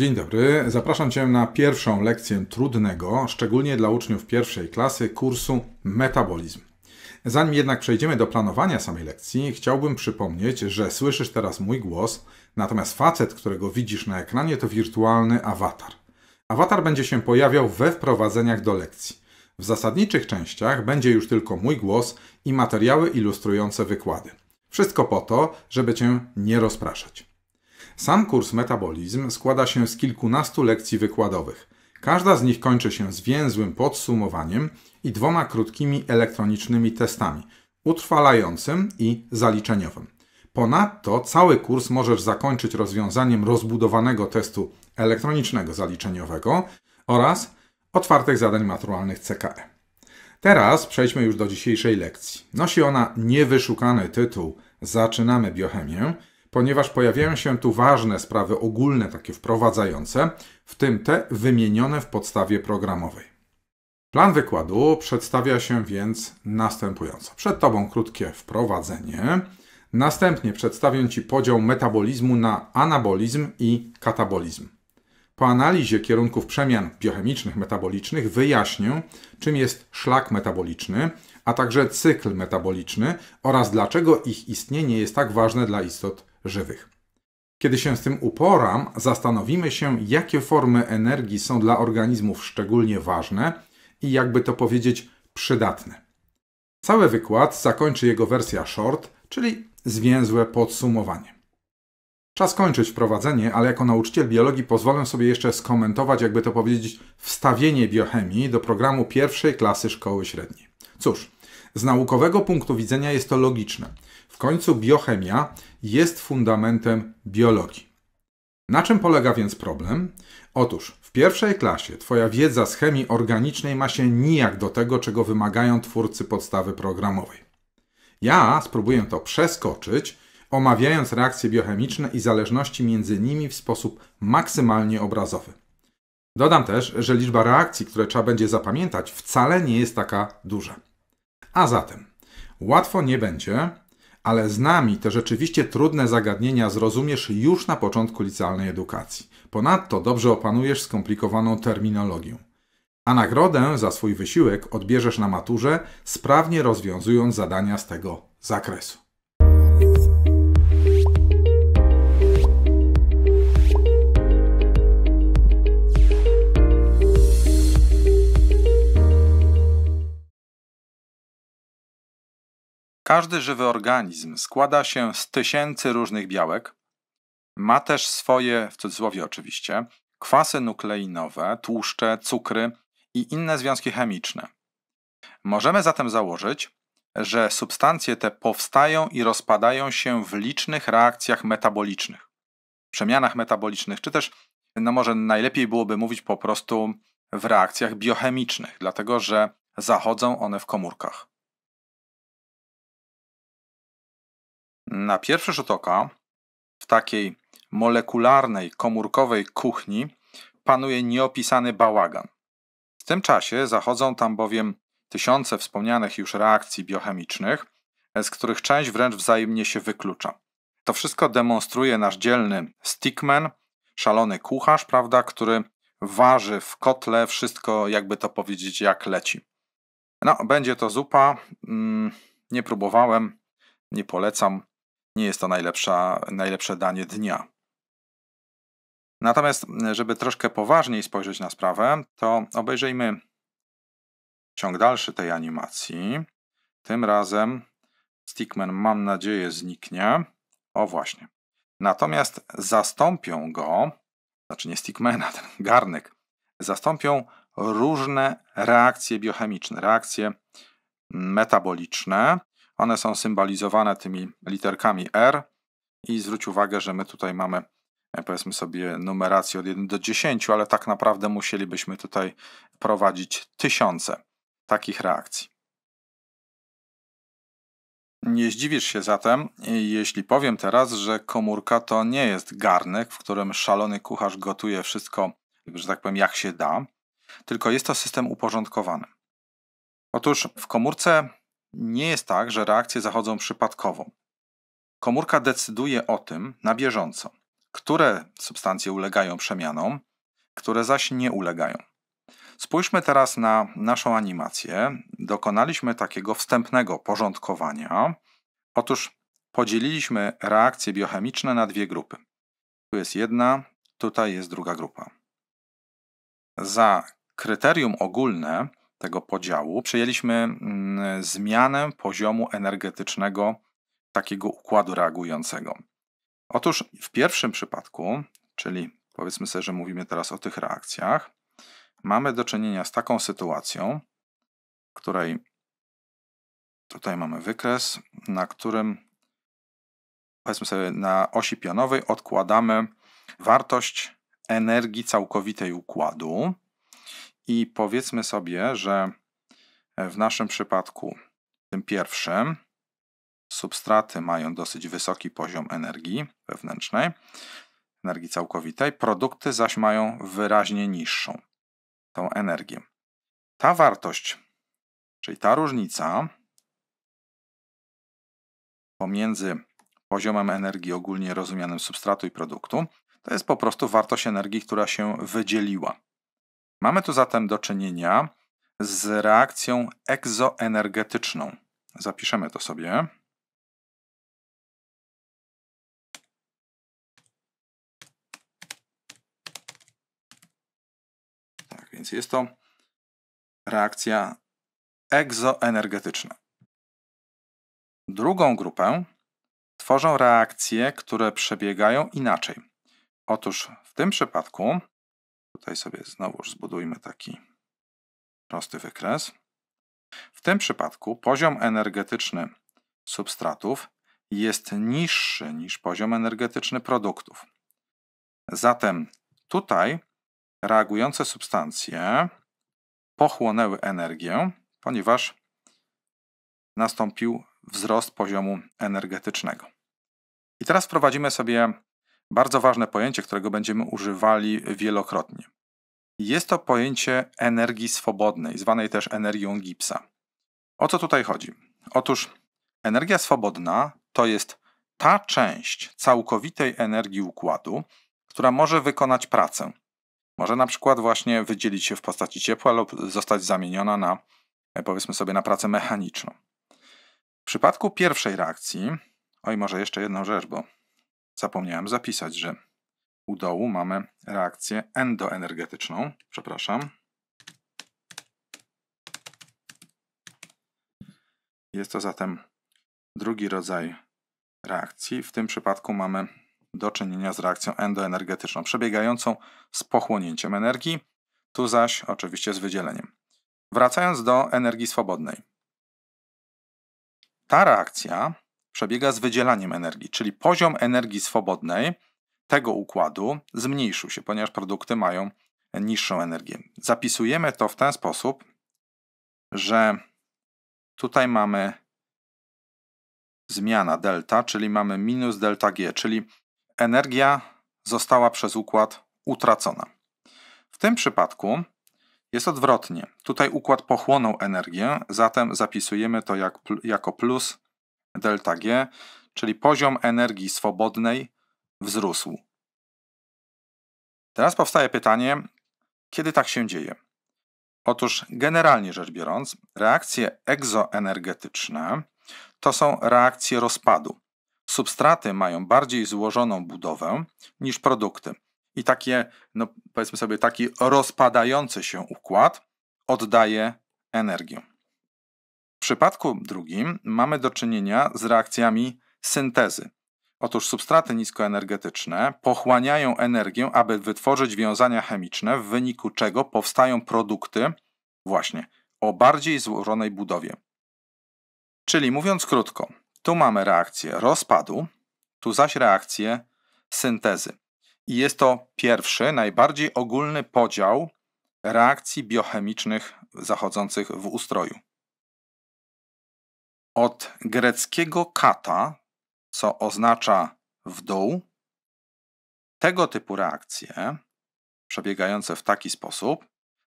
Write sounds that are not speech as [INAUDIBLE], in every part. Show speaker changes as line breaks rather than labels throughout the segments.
Dzień dobry, zapraszam Cię na pierwszą lekcję trudnego, szczególnie dla uczniów pierwszej klasy, kursu Metabolizm. Zanim jednak przejdziemy do planowania samej lekcji, chciałbym przypomnieć, że słyszysz teraz mój głos, natomiast facet, którego widzisz na ekranie, to wirtualny awatar. Awatar będzie się pojawiał we wprowadzeniach do lekcji. W zasadniczych częściach będzie już tylko mój głos i materiały ilustrujące wykłady. Wszystko po to, żeby Cię nie rozpraszać. Sam kurs metabolizm składa się z kilkunastu lekcji wykładowych. Każda z nich kończy się zwięzłym podsumowaniem i dwoma krótkimi elektronicznymi testami utrwalającym i zaliczeniowym. Ponadto cały kurs możesz zakończyć rozwiązaniem rozbudowanego testu elektronicznego zaliczeniowego oraz otwartych zadań maturalnych CKE. Teraz przejdźmy już do dzisiejszej lekcji. Nosi ona niewyszukany tytuł Zaczynamy biochemię ponieważ pojawiają się tu ważne sprawy ogólne, takie wprowadzające, w tym te wymienione w podstawie programowej. Plan wykładu przedstawia się więc następująco. Przed Tobą krótkie wprowadzenie, następnie przedstawię Ci podział metabolizmu na anabolizm i katabolizm. Po analizie kierunków przemian biochemicznych, metabolicznych wyjaśnię, czym jest szlak metaboliczny, a także cykl metaboliczny oraz dlaczego ich istnienie jest tak ważne dla istot żywych. Kiedy się z tym uporam, zastanowimy się, jakie formy energii są dla organizmów szczególnie ważne i jakby to powiedzieć przydatne. Cały wykład zakończy jego wersja short, czyli zwięzłe podsumowanie. Czas kończyć wprowadzenie, ale jako nauczyciel biologii pozwolę sobie jeszcze skomentować, jakby to powiedzieć, wstawienie biochemii do programu pierwszej klasy szkoły średniej. Cóż, z naukowego punktu widzenia jest to logiczne końcu biochemia jest fundamentem biologii. Na czym polega więc problem? Otóż w pierwszej klasie Twoja wiedza z chemii organicznej ma się nijak do tego, czego wymagają twórcy podstawy programowej. Ja spróbuję to przeskoczyć, omawiając reakcje biochemiczne i zależności między nimi w sposób maksymalnie obrazowy. Dodam też, że liczba reakcji, które trzeba będzie zapamiętać, wcale nie jest taka duża. A zatem łatwo nie będzie, ale z nami te rzeczywiście trudne zagadnienia zrozumiesz już na początku licealnej edukacji. Ponadto dobrze opanujesz skomplikowaną terminologię. A nagrodę za swój wysiłek odbierzesz na maturze, sprawnie rozwiązując zadania z tego zakresu. Każdy żywy organizm składa się z tysięcy różnych białek. Ma też swoje, w cudzysłowie oczywiście, kwasy nukleinowe, tłuszcze, cukry i inne związki chemiczne. Możemy zatem założyć, że substancje te powstają i rozpadają się w licznych reakcjach metabolicznych, przemianach metabolicznych, czy też, no może najlepiej byłoby mówić po prostu w reakcjach biochemicznych, dlatego że zachodzą one w komórkach. Na pierwszy rzut oka w takiej molekularnej, komórkowej kuchni panuje nieopisany bałagan. W tym czasie zachodzą tam bowiem tysiące wspomnianych już reakcji biochemicznych, z których część wręcz wzajemnie się wyklucza. To wszystko demonstruje nasz dzielny stickman, szalony kucharz, prawda, który waży w kotle wszystko, jakby to powiedzieć, jak leci. No, będzie to zupa. Mm, nie próbowałem, nie polecam nie jest to najlepsza, najlepsze danie dnia. Natomiast, żeby troszkę poważniej spojrzeć na sprawę, to obejrzyjmy ciąg dalszy tej animacji. Tym razem Stickman, mam nadzieję, zniknie. O właśnie. Natomiast zastąpią go, znaczy nie Stickmana, [LAUGHS] ten garnek, zastąpią różne reakcje biochemiczne, reakcje metaboliczne, one są symbolizowane tymi literkami R i zwróć uwagę, że my tutaj mamy e, powiedzmy sobie numerację od 1 do 10, ale tak naprawdę musielibyśmy tutaj prowadzić tysiące takich reakcji. Nie zdziwisz się zatem, jeśli powiem teraz, że komórka to nie jest garnek, w którym szalony kucharz gotuje wszystko, że tak powiem, jak się da, tylko jest to system uporządkowany. Otóż w komórce nie jest tak, że reakcje zachodzą przypadkowo. Komórka decyduje o tym na bieżąco, które substancje ulegają przemianom, które zaś nie ulegają. Spójrzmy teraz na naszą animację. Dokonaliśmy takiego wstępnego porządkowania. Otóż podzieliliśmy reakcje biochemiczne na dwie grupy. Tu jest jedna, tutaj jest druga grupa. Za kryterium ogólne tego podziału przyjęliśmy mm, zmianę poziomu energetycznego takiego układu reagującego. Otóż w pierwszym przypadku, czyli powiedzmy sobie, że mówimy teraz o tych reakcjach, mamy do czynienia z taką sytuacją, w której tutaj mamy wykres, na którym powiedzmy sobie na osi pionowej odkładamy wartość energii całkowitej układu, i powiedzmy sobie, że e, w naszym przypadku, tym pierwszym, substraty mają dosyć wysoki poziom energii wewnętrznej, energii całkowitej, produkty zaś mają wyraźnie niższą tą energię. Ta wartość, czyli ta różnica pomiędzy poziomem energii ogólnie rozumianym substratu i produktu, to jest po prostu wartość energii, która się wydzieliła. Mamy tu zatem do czynienia z reakcją egzoenergetyczną. Zapiszemy to sobie. Tak, więc jest to reakcja egzoenergetyczna. Drugą grupę tworzą reakcje, które przebiegają inaczej. Otóż w tym przypadku Tutaj sobie znowu zbudujmy taki prosty wykres. W tym przypadku poziom energetyczny substratów jest niższy niż poziom energetyczny produktów. Zatem tutaj reagujące substancje pochłonęły energię, ponieważ nastąpił wzrost poziomu energetycznego. I teraz wprowadzimy sobie bardzo ważne pojęcie, którego będziemy używali wielokrotnie. Jest to pojęcie energii swobodnej, zwanej też energią Gibbsa. O co tutaj chodzi? Otóż energia swobodna to jest ta część całkowitej energii układu, która może wykonać pracę. Może na przykład właśnie wydzielić się w postaci ciepła lub zostać zamieniona na, e, powiedzmy sobie, na pracę mechaniczną. W przypadku pierwszej reakcji, oj może jeszcze jedną rzecz, bo zapomniałem zapisać, że u dołu mamy reakcję endoenergetyczną. Przepraszam. Jest to zatem drugi rodzaj reakcji. W tym przypadku mamy do czynienia z reakcją endoenergetyczną, przebiegającą z pochłonięciem energii, tu zaś oczywiście z wydzieleniem. Wracając do energii swobodnej. Ta reakcja przebiega z wydzielaniem energii, czyli poziom energii swobodnej tego układu zmniejszył się, ponieważ produkty mają niższą energię. Zapisujemy to w ten sposób, że tutaj mamy zmiana delta, czyli mamy minus delta G, czyli energia została przez układ utracona. W tym przypadku jest odwrotnie. Tutaj układ pochłonął energię, zatem zapisujemy to jak, jako plus ΔG, czyli poziom energii swobodnej, wzrósł. Teraz powstaje pytanie, kiedy tak się dzieje? Otóż generalnie rzecz biorąc, reakcje egzoenergetyczne to są reakcje rozpadu. Substraty mają bardziej złożoną budowę niż produkty. I takie, no powiedzmy sobie, taki rozpadający się układ oddaje energię przypadku drugim mamy do czynienia z reakcjami syntezy. Otóż substraty niskoenergetyczne pochłaniają energię, aby wytworzyć wiązania chemiczne, w wyniku czego powstają produkty właśnie o bardziej złożonej budowie. Czyli mówiąc krótko, tu mamy reakcję rozpadu, tu zaś reakcję syntezy. I jest to pierwszy, najbardziej ogólny podział reakcji biochemicznych zachodzących w ustroju od greckiego kata, co oznacza w dół, tego typu reakcje przebiegające w taki sposób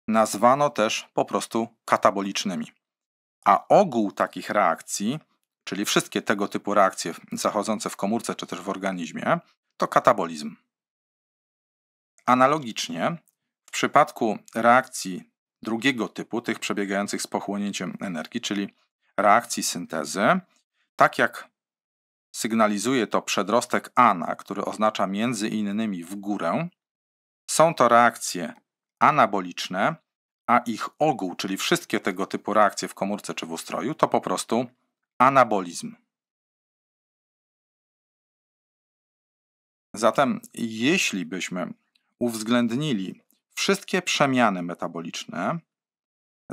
nazwano też po prostu katabolicznymi. A ogół takich reakcji, czyli wszystkie tego typu reakcje zachodzące w komórce czy też w organizmie, to katabolizm. Analogicznie, w przypadku reakcji drugiego typu, tych przebiegających z pochłonięciem energii, czyli reakcji syntezy. Tak jak sygnalizuje to przedrostek ana, który oznacza między innymi w górę, są to reakcje anaboliczne, a ich ogół, czyli wszystkie tego typu reakcje w komórce czy w ustroju, to po prostu anabolizm. Zatem, jeśli byśmy uwzględnili wszystkie przemiany metaboliczne,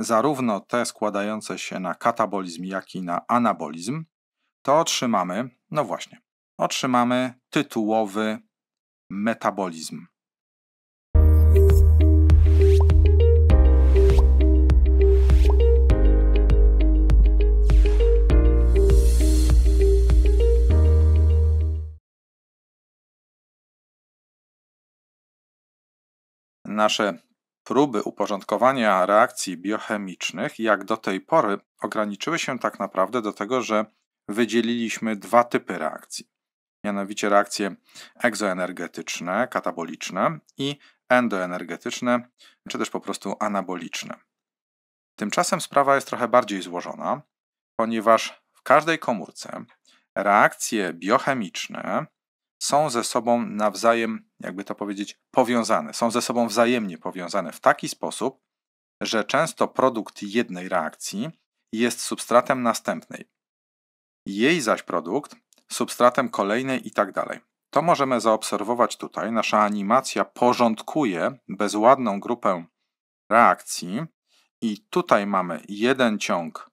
zarówno te składające się na katabolizm, jak i na anabolizm, to otrzymamy, no właśnie, otrzymamy tytułowy metabolizm. Nasze Próby uporządkowania reakcji biochemicznych, jak do tej pory, ograniczyły się tak naprawdę do tego, że wydzieliliśmy dwa typy reakcji, mianowicie reakcje egzoenergetyczne, kataboliczne i endoenergetyczne, czy też po prostu anaboliczne. Tymczasem sprawa jest trochę bardziej złożona, ponieważ w każdej komórce reakcje biochemiczne są ze sobą nawzajem, jakby to powiedzieć, powiązane. Są ze sobą wzajemnie powiązane w taki sposób, że często produkt jednej reakcji jest substratem następnej. Jej zaś produkt substratem kolejnej i tak dalej. To możemy zaobserwować tutaj. Nasza animacja porządkuje bezładną grupę reakcji i tutaj mamy jeden ciąg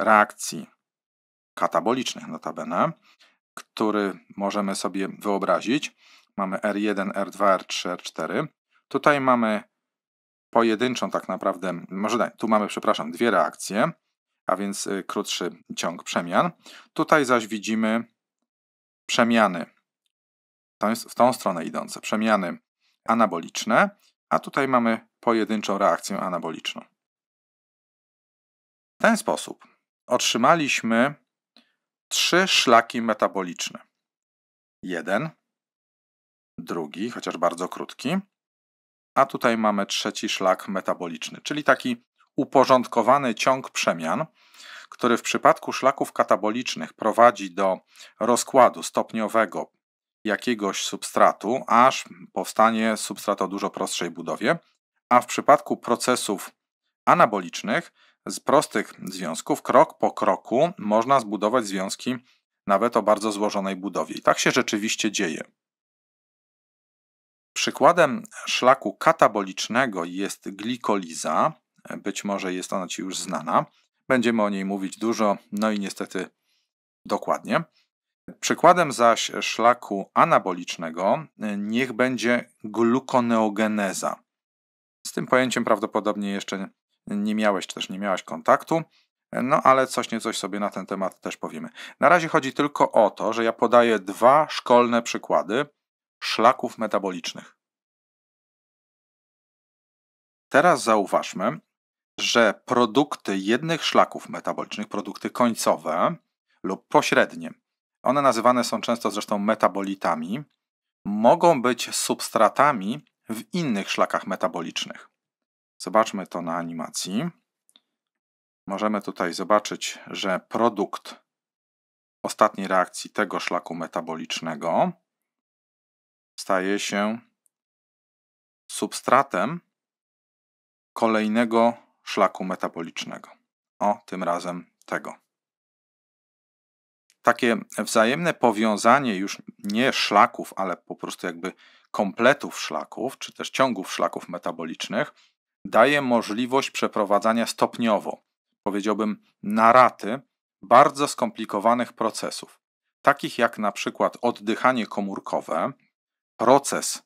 reakcji katabolicznych notabene, który możemy sobie wyobrazić. Mamy R1, R2, R3, R4. Tutaj mamy pojedynczą tak naprawdę, może nie, tu mamy, przepraszam, dwie reakcje, a więc y, krótszy ciąg przemian. Tutaj zaś widzimy przemiany, to jest w tą stronę idące, przemiany anaboliczne, a tutaj mamy pojedynczą reakcję anaboliczną. W ten sposób otrzymaliśmy trzy szlaki metaboliczne. Jeden, drugi, chociaż bardzo krótki, a tutaj mamy trzeci szlak metaboliczny, czyli taki uporządkowany ciąg przemian, który w przypadku szlaków katabolicznych prowadzi do rozkładu stopniowego jakiegoś substratu, aż powstanie substrat o dużo prostszej budowie, a w przypadku procesów anabolicznych z prostych związków krok po kroku można zbudować związki nawet o bardzo złożonej budowie. I tak się rzeczywiście dzieje. Przykładem szlaku katabolicznego jest glikoliza. Być może jest ona Ci już znana. Będziemy o niej mówić dużo, no i niestety dokładnie. Przykładem zaś szlaku anabolicznego e, niech będzie glukoneogeneza. Z tym pojęciem prawdopodobnie jeszcze nie miałeś czy też nie miałaś kontaktu. No ale coś nie coś sobie na ten temat też powiemy. Na razie chodzi tylko o to, że ja podaję dwa szkolne przykłady szlaków metabolicznych. Teraz zauważmy, że produkty jednych szlaków metabolicznych, produkty końcowe lub pośrednie, one nazywane są często zresztą metabolitami, mogą być substratami w innych szlakach metabolicznych. Zobaczmy to na animacji. Możemy tutaj zobaczyć, że produkt ostatniej reakcji tego szlaku metabolicznego staje się substratem kolejnego szlaku metabolicznego. O, tym razem tego. Takie wzajemne powiązanie już nie szlaków, ale po prostu jakby kompletów szlaków, czy też ciągów szlaków metabolicznych daje możliwość przeprowadzania stopniowo, powiedziałbym na raty, bardzo skomplikowanych procesów, takich jak na przykład oddychanie komórkowe, proces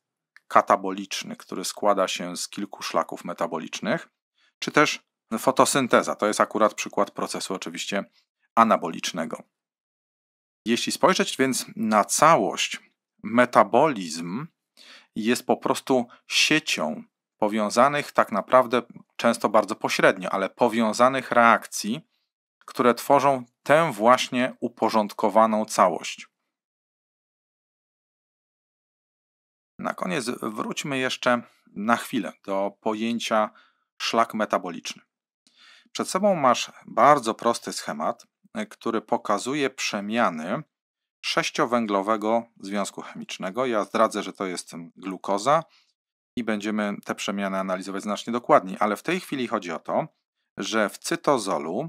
kataboliczny, który składa się z kilku szlaków metabolicznych, czy też fotosynteza. To jest akurat przykład procesu oczywiście anabolicznego. Jeśli spojrzeć więc na całość, metabolizm jest po prostu siecią powiązanych tak naprawdę często bardzo pośrednio, ale powiązanych reakcji, które tworzą tę właśnie uporządkowaną całość. Na koniec wróćmy jeszcze na chwilę do pojęcia szlak metaboliczny. Przed sobą masz bardzo prosty schemat, który pokazuje przemiany sześciowęglowego związku chemicznego. Ja zdradzę, że to jest glukoza i będziemy te przemiany analizować znacznie dokładniej. Ale w tej chwili chodzi o to, że w cytozolu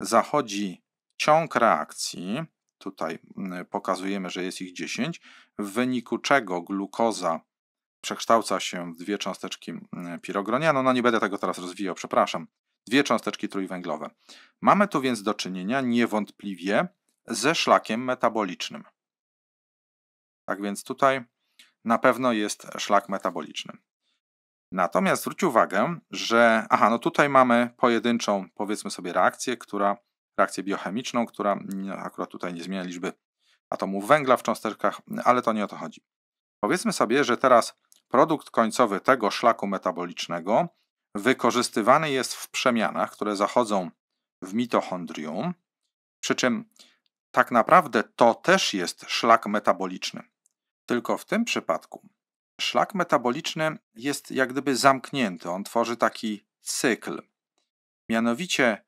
zachodzi ciąg reakcji, tutaj mm, pokazujemy, że jest ich 10, w wyniku czego glukoza przekształca się w dwie cząsteczki mm, No, No nie będę tego teraz rozwijał, przepraszam. Dwie cząsteczki trójwęglowe. Mamy tu więc do czynienia niewątpliwie ze szlakiem metabolicznym. Tak więc tutaj na pewno jest szlak metaboliczny. Natomiast zwróć uwagę, że aha, no tutaj mamy pojedynczą, powiedzmy sobie, reakcję, która, reakcję biochemiczną, która no, akurat tutaj nie zmienia liczby atomów węgla w cząsteczkach, ale to nie o to chodzi. Powiedzmy sobie, że teraz produkt końcowy tego szlaku metabolicznego wykorzystywany jest w przemianach, które zachodzą w mitochondrium, przy czym tak naprawdę to też jest szlak metaboliczny. Tylko w tym przypadku szlak metaboliczny jest jak gdyby zamknięty. On tworzy taki cykl. Mianowicie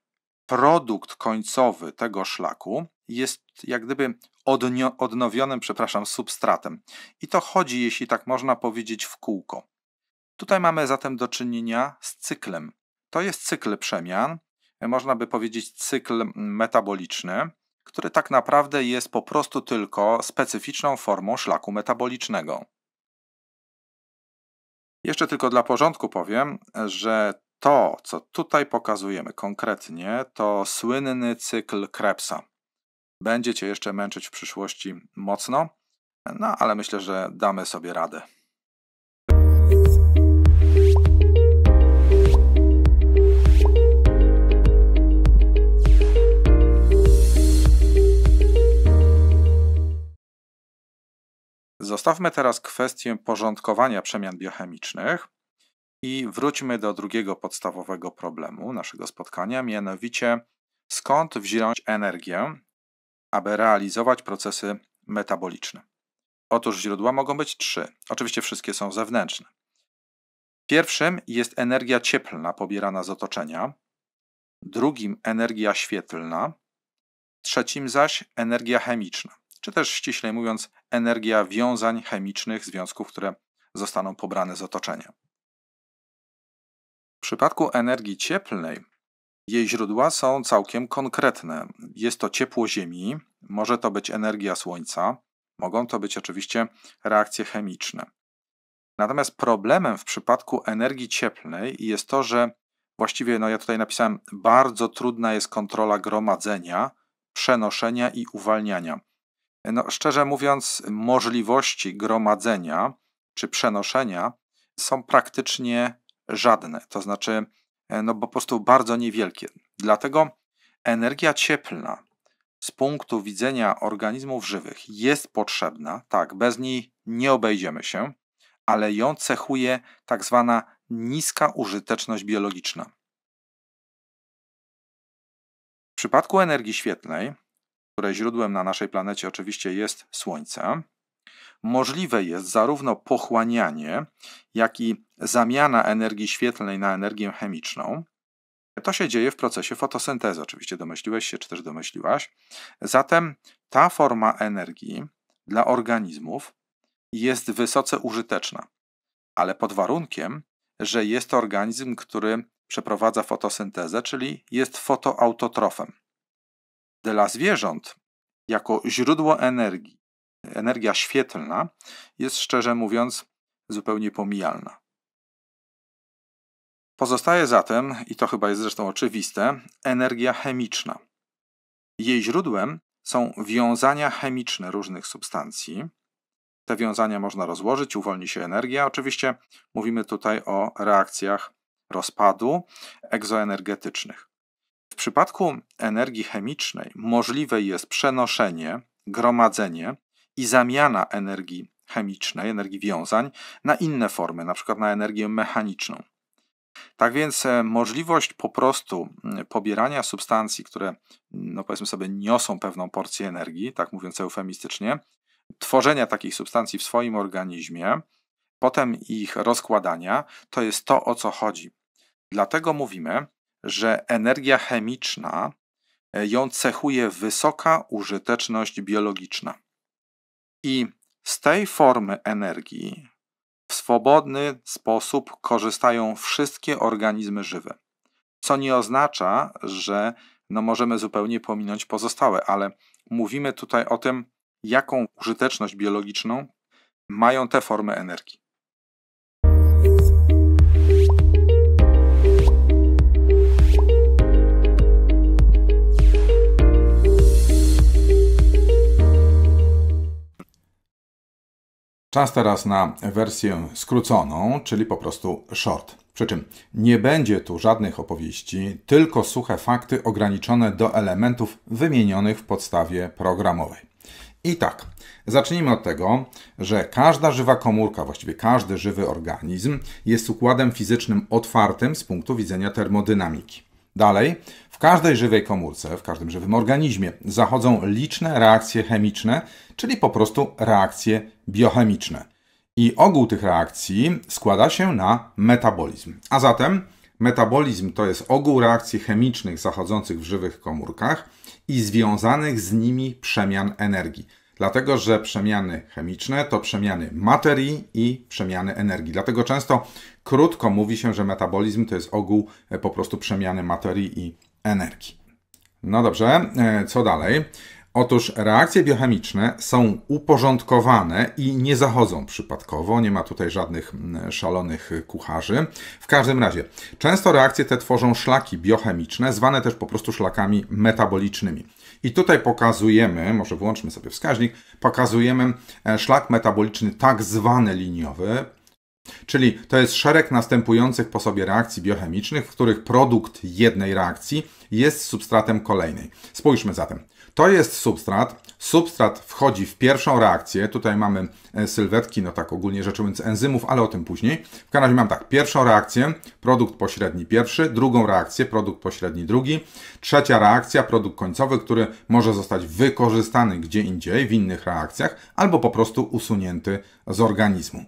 produkt końcowy tego szlaku jest jak gdyby odnio- odnowionym, przepraszam, substratem. I to chodzi, jeśli tak można powiedzieć, w kółko. Tutaj mamy zatem do czynienia z cyklem. To jest cykl przemian, można by powiedzieć cykl metaboliczny który tak naprawdę jest po prostu tylko specyficzną formą szlaku metabolicznego. Jeszcze tylko dla porządku powiem, że to, co tutaj pokazujemy konkretnie, to słynny cykl Krebsa. Będziecie jeszcze męczyć w przyszłości mocno, no ale myślę, że damy sobie radę. Zostawmy teraz kwestię porządkowania przemian biochemicznych i wróćmy do drugiego podstawowego problemu naszego spotkania, mianowicie skąd wziąć energię, aby realizować procesy metaboliczne. Otóż źródła mogą być trzy. Oczywiście wszystkie są zewnętrzne. Pierwszym jest energia cieplna pobierana z otoczenia, drugim energia świetlna, trzecim zaś energia chemiczna czy też ściślej mówiąc, energia wiązań chemicznych związków, które zostaną pobrane z otoczenia. W przypadku energii cieplnej jej źródła są całkiem konkretne. Jest to ciepło Ziemi, może to być energia Słońca, mogą to być oczywiście reakcje chemiczne. Natomiast problemem w przypadku energii cieplnej jest to, że właściwie, no ja tutaj napisałem, bardzo trudna jest kontrola gromadzenia, przenoszenia i uwalniania. No, szczerze mówiąc, możliwości gromadzenia czy przenoszenia są praktycznie żadne, to znaczy, e, no po prostu bardzo niewielkie. Dlatego energia cieplna z punktu widzenia organizmów żywych jest potrzebna, tak, bez niej nie obejdziemy się, ale ją cechuje tak zwana niska użyteczność biologiczna. W przypadku energii świetlnej które źródłem na naszej planecie oczywiście jest Słońce, możliwe jest zarówno pochłanianie, jak i zamiana energii świetlnej na energię chemiczną. To się dzieje w procesie fotosyntezy, oczywiście domyśliłeś się, czy też domyśliłaś. Zatem ta forma energii dla organizmów jest wysoce użyteczna, ale pod warunkiem, że jest to organizm, który przeprowadza fotosyntezę, czyli jest fotoautotrofem. Dla zwierząt jako źródło energii, energia świetlna jest szczerze mówiąc zupełnie pomijalna. Pozostaje zatem, i to chyba jest zresztą oczywiste, energia chemiczna. Jej źródłem są wiązania chemiczne różnych substancji. Te wiązania można rozłożyć, uwolni się energia. Oczywiście mówimy tutaj o reakcjach rozpadu egzoenergetycznych. W przypadku energii chemicznej możliwe jest przenoszenie, gromadzenie i zamiana energii chemicznej, energii wiązań na inne formy, na przykład na energię mechaniczną. Tak więc e, możliwość po prostu pobierania substancji, które, no powiedzmy sobie, niosą pewną porcję energii, tak mówiąc eufemistycznie, tworzenia takich substancji w swoim organizmie, potem ich rozkładania, to jest to, o co chodzi. Dlatego mówimy, że energia chemiczna e, ją cechuje wysoka użyteczność biologiczna. I z tej formy energii w swobodny sposób korzystają wszystkie organizmy żywe. Co nie oznacza, że no możemy zupełnie pominąć pozostałe, ale mówimy tutaj o tym, jaką użyteczność biologiczną mają te formy energii. Czas teraz na wersję skróconą, czyli po prostu short. Przy czym nie będzie tu żadnych opowieści, tylko suche fakty ograniczone do elementów wymienionych w podstawie programowej. I tak, zacznijmy od tego, że każda żywa komórka, właściwie każdy żywy organizm, jest układem fizycznym otwartym z punktu widzenia termodynamiki. Dalej, każdej żywej komórce, w każdym żywym organizmie zachodzą liczne reakcje chemiczne, czyli po prostu reakcje biochemiczne. I ogół tych reakcji składa się na metabolizm. A zatem metabolizm to jest ogół reakcji chemicznych zachodzących w żywych komórkach i związanych z nimi przemian energii. Dlatego, że przemiany chemiczne to przemiany materii i przemiany energii. Dlatego często krótko mówi się, że metabolizm to jest ogół e, po prostu przemiany materii i energii. No dobrze, e, co dalej? Otóż reakcje biochemiczne są uporządkowane i nie zachodzą przypadkowo, nie ma tutaj żadnych mm, szalonych kucharzy. W każdym razie, często reakcje te tworzą szlaki biochemiczne, zwane też po prostu szlakami metabolicznymi. I tutaj pokazujemy, może włączmy sobie wskaźnik, pokazujemy e, szlak metaboliczny tak zwany liniowy, Czyli to jest szereg następujących po sobie reakcji biochemicznych, w których produkt jednej reakcji jest substratem kolejnej. Spójrzmy zatem. To jest substrat. Substrat wchodzi w pierwszą reakcję. Tutaj mamy e, sylwetki, no tak ogólnie rzecz ujmując, enzymów, ale o tym później. W każdym razie mam tak, pierwszą reakcję, produkt pośredni pierwszy, drugą reakcję, produkt pośredni drugi, trzecia reakcja, produkt końcowy, który może zostać wykorzystany gdzie indziej, w innych reakcjach, albo po prostu usunięty z organizmu.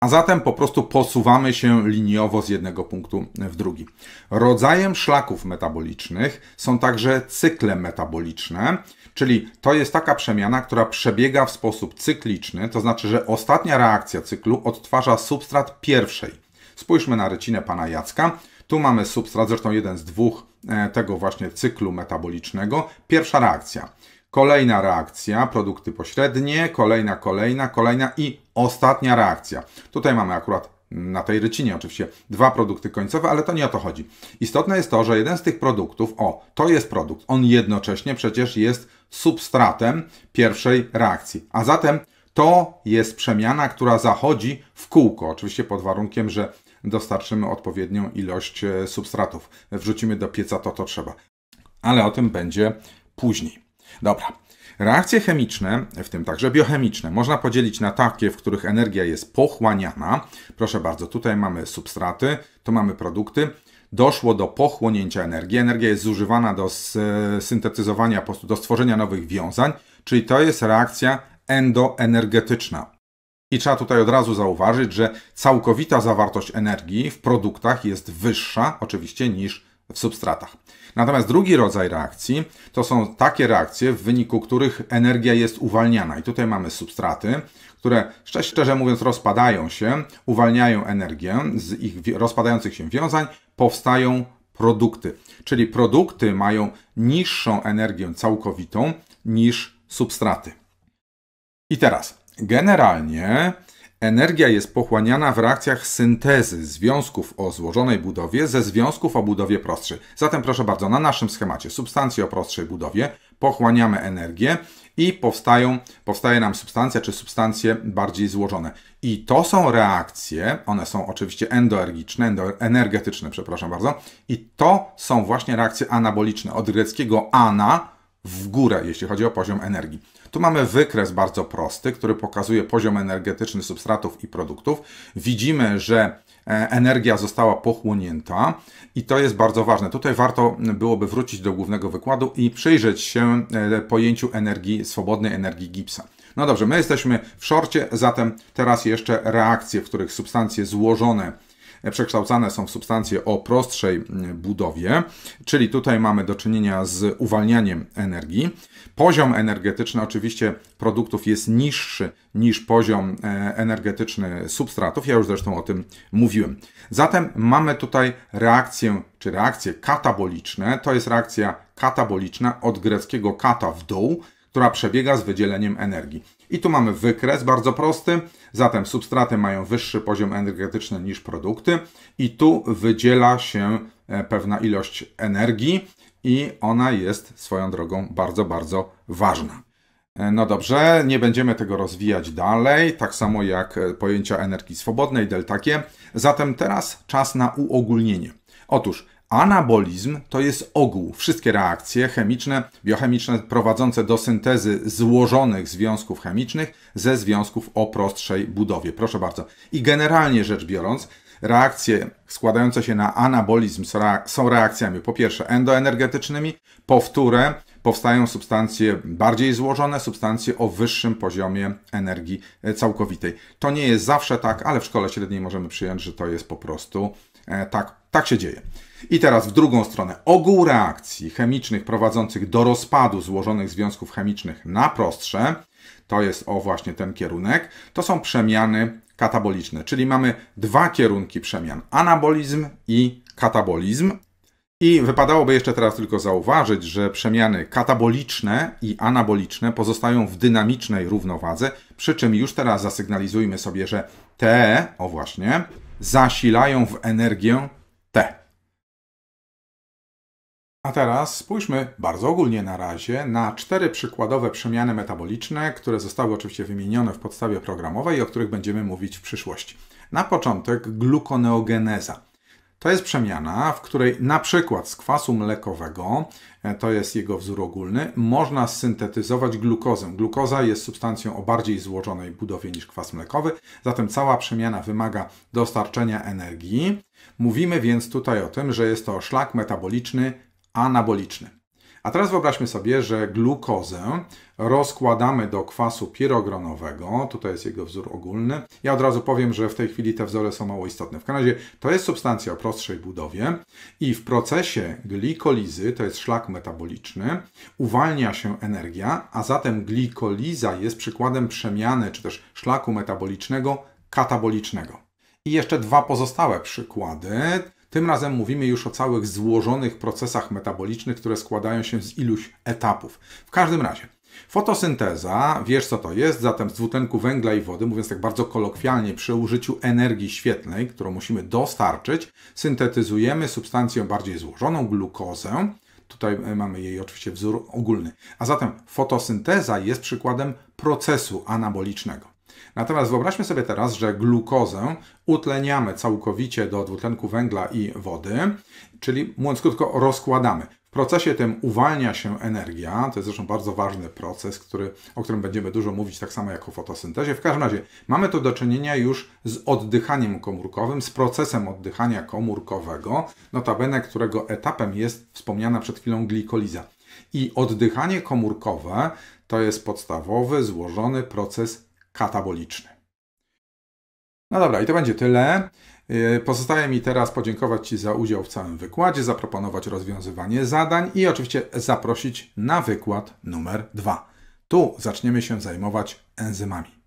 A zatem po prostu posuwamy się liniowo z jednego punktu w drugi. Rodzajem szlaków metabolicznych są także cykle metaboliczne, czyli to jest taka przemiana, która przebiega w sposób cykliczny, to znaczy, że ostatnia reakcja cyklu odtwarza substrat pierwszej. Spójrzmy na rycinę pana Jacka. Tu mamy substrat, zresztą jeden z dwóch e, tego właśnie cyklu metabolicznego. Pierwsza reakcja. Kolejna reakcja, produkty pośrednie, kolejna, kolejna, kolejna i ostatnia reakcja. Tutaj mamy akurat na tej rycinie oczywiście dwa produkty końcowe, ale to nie o to chodzi. Istotne jest to, że jeden z tych produktów, o, to jest produkt, on jednocześnie przecież jest substratem pierwszej reakcji. A zatem to jest przemiana, która zachodzi w kółko, oczywiście pod warunkiem, że dostarczymy odpowiednią ilość e, substratów. Wrzucimy do pieca to, to trzeba. Ale o tym będzie później. Dobra. Reakcje chemiczne, w tym także biochemiczne, można podzielić na takie, w których energia jest pochłaniana. Proszę bardzo, tutaj mamy substraty, to mamy produkty. Doszło do pochłonięcia energii. Energia jest zużywana do syntetyzowania, po prostu do stworzenia nowych wiązań, czyli to jest reakcja endoenergetyczna. I trzeba tutaj od razu zauważyć, że całkowita zawartość energii w produktach jest wyższa oczywiście niż w substratach. Natomiast drugi rodzaj reakcji to są takie reakcje, w wyniku których energia jest uwalniana. I tutaj mamy substraty, które szczerze mówiąc rozpadają się, uwalniają energię z ich rozpadających się wiązań, powstają produkty. Czyli produkty mają niższą energię całkowitą niż substraty. I teraz, generalnie Energia jest pochłaniana w reakcjach syntezy związków o złożonej budowie ze związków o budowie prostszej. Zatem proszę bardzo, na naszym schemacie substancje o prostszej budowie pochłaniamy energię i powstają, powstaje nam substancja czy substancje bardziej złożone. I to są reakcje, one są oczywiście endoergiczne, energetyczne, przepraszam bardzo, i to są właśnie reakcje anaboliczne, od greckiego ana w górę, jeśli chodzi o poziom energii. Tu mamy wykres bardzo prosty, który pokazuje poziom energetyczny substratów i produktów. Widzimy, że e, energia została pochłonięta i to jest bardzo ważne. Tutaj warto byłoby wrócić do głównego wykładu i przyjrzeć się e, pojęciu energii, swobodnej energii Gibbsa. No dobrze, my jesteśmy w szorcie, zatem teraz jeszcze reakcje, w których substancje złożone przekształcane są w substancje o prostszej budowie, czyli tutaj mamy do czynienia z uwalnianiem energii. Poziom energetyczny oczywiście produktów jest niższy niż poziom e, energetyczny substratów. Ja już zresztą o tym mówiłem. Zatem mamy tutaj reakcję, czy reakcje kataboliczne. To jest reakcja kataboliczna od greckiego kata w dół, która przebiega z wydzieleniem energii. I tu mamy wykres bardzo prosty, zatem substraty mają wyższy poziom energetyczny niż produkty i tu wydziela się e, pewna ilość energii i ona jest swoją drogą bardzo, bardzo ważna. E, no dobrze, nie będziemy tego rozwijać dalej, tak samo jak e, pojęcia energii swobodnej, delta G. Zatem teraz czas na uogólnienie. Otóż Anabolizm to jest ogół. Wszystkie reakcje chemiczne, biochemiczne prowadzące do syntezy złożonych związków chemicznych ze związków o prostszej budowie. Proszę bardzo. I generalnie rzecz biorąc, reakcje składające się na anabolizm są reakcjami po pierwsze endoenergetycznymi, po wtóre powstają substancje bardziej złożone, substancje o wyższym poziomie energii e, całkowitej. To nie jest zawsze tak, ale w szkole średniej możemy przyjąć, że to jest po prostu E, tak, tak się dzieje. I teraz w drugą stronę. Ogół reakcji chemicznych prowadzących do rozpadu złożonych związków chemicznych na prostsze, to jest o właśnie ten kierunek, to są przemiany kataboliczne, czyli mamy dwa kierunki przemian: anabolizm i katabolizm. I wypadałoby jeszcze teraz tylko zauważyć, że przemiany kataboliczne i anaboliczne pozostają w dynamicznej równowadze, przy czym już teraz zasygnalizujmy sobie, że te, o właśnie, zasilają w energię T. A teraz spójrzmy bardzo ogólnie na razie na cztery przykładowe przemiany metaboliczne, które zostały oczywiście wymienione w podstawie programowej i o których będziemy mówić w przyszłości. Na początek glukoneogeneza. To jest przemiana, w której na przykład z kwasu mlekowego, e, to jest jego wzór ogólny, można syntetyzować glukozę. Glukoza jest substancją o bardziej złożonej budowie niż kwas mlekowy, zatem cała przemiana wymaga dostarczenia energii. Mówimy więc tutaj o tym, że jest to szlak metaboliczny anaboliczny. A teraz wyobraźmy sobie, że glukozę rozkładamy do kwasu pirogronowego. Tutaj jest jego wzór ogólny. Ja od razu powiem, że w tej chwili te wzory są mało istotne. W każdym razie to jest substancja o prostszej budowie i w procesie glikolizy, to jest szlak metaboliczny, uwalnia się energia, a zatem glikoliza jest przykładem przemiany czy też szlaku metabolicznego katabolicznego. I jeszcze dwa pozostałe przykłady tym razem mówimy już o całych złożonych procesach metabolicznych, które składają się z iluś etapów. W każdym razie, Fotosynteza, wiesz co to jest, zatem z dwutlenku węgla i wody, mówiąc tak bardzo kolokwialnie, przy użyciu energii świetlnej, którą musimy dostarczyć, syntetyzujemy substancję bardziej złożoną, glukozę. Tutaj e, mamy jej oczywiście wzór ogólny. A zatem fotosynteza jest przykładem procesu anabolicznego. Natomiast wyobraźmy sobie teraz, że glukozę utleniamy całkowicie do dwutlenku węgla i wody, czyli mówiąc krótko, rozkładamy. W procesie tym uwalnia się energia, to jest zresztą bardzo ważny proces, który, o którym będziemy dużo mówić, tak samo jak o fotosyntezie. W każdym razie mamy tu do czynienia już z oddychaniem komórkowym, z procesem oddychania komórkowego, notabene którego etapem jest wspomniana przed chwilą glikoliza. I oddychanie komórkowe to jest podstawowy, złożony proces kataboliczny. No dobra, i to będzie tyle. Y, pozostaje mi teraz podziękować Ci za udział w całym wykładzie, zaproponować rozwiązywanie zadań i oczywiście zaprosić na wykład numer dwa. Tu zaczniemy się zajmować enzymami.